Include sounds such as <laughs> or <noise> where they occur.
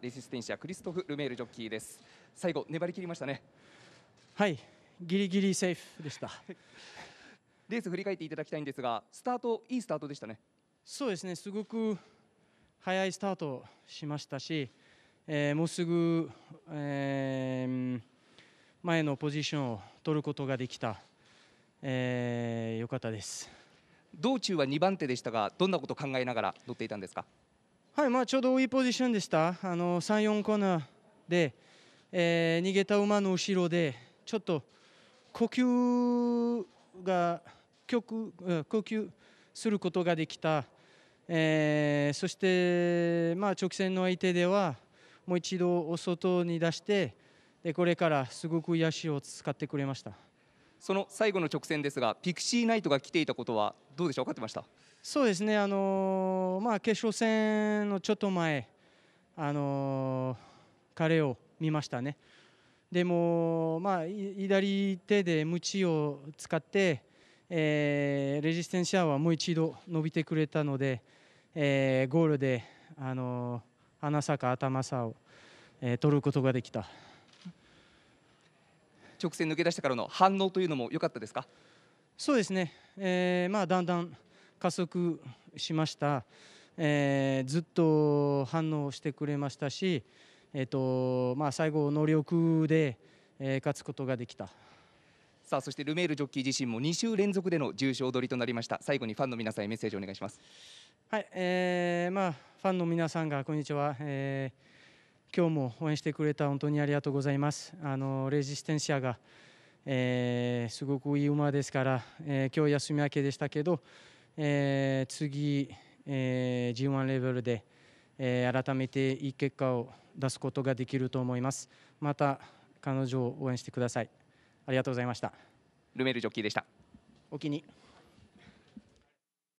レジステンシアクリストフ・ルメールジョッキーです最後粘り切りましたねはいギリギリセーフでした <laughs> レース振り返っていただきたいんですがスタートいいスタートでしたねそうですねすごく早いスタートしましたし、えー、もうすぐ、えー、前のポジションを取ることができた、えー、かったです道中は2番手でしたがどんなことを考えながら乗っていたんですかちょうどいいポジションでした34コーナーで逃げた馬の後ろでちょっと呼吸することができた、そして、直線の相手ではもう一度、外に出してこれからすごく野手を使ってくれました。その最後の直線ですがピクシーナイトが来ていたことはどうでしょう分かってましたそうですね、あのー、まあ、決勝戦のちょっと前、あのー、彼を見ましたね。でも、まあ、左手で鞭を使って、えー、レジステンシャーはもう一度伸びてくれたので、えー、ゴールで、あのー、花坂頭さを、えー、取ることができた。直線抜け出してからの反応というのも良かったですかそうですね、えーまあ、だんだん加速しました、えー、ずっと反応してくれましたし、えーとまあ、最後、能力で、えー、勝つことができた。さあそしてルメールジョッキー自身も2週連続での重賞取りとなりました最後にファンの皆さんへメッセージお願いしますはい、えー、まあファンの皆さんがこんにちは、えー、今日も応援してくれた本当にありがとうございます。あのレジステンシアが、えー、すごくいい馬ですから、えー、今日休み明けでしたけど、えー、次、えー、G1 レベルで、えー、改めていい結果を出すことができると思います。また彼女を応援してください。ありがとうございました。ルメールジョッキーでした。お気に。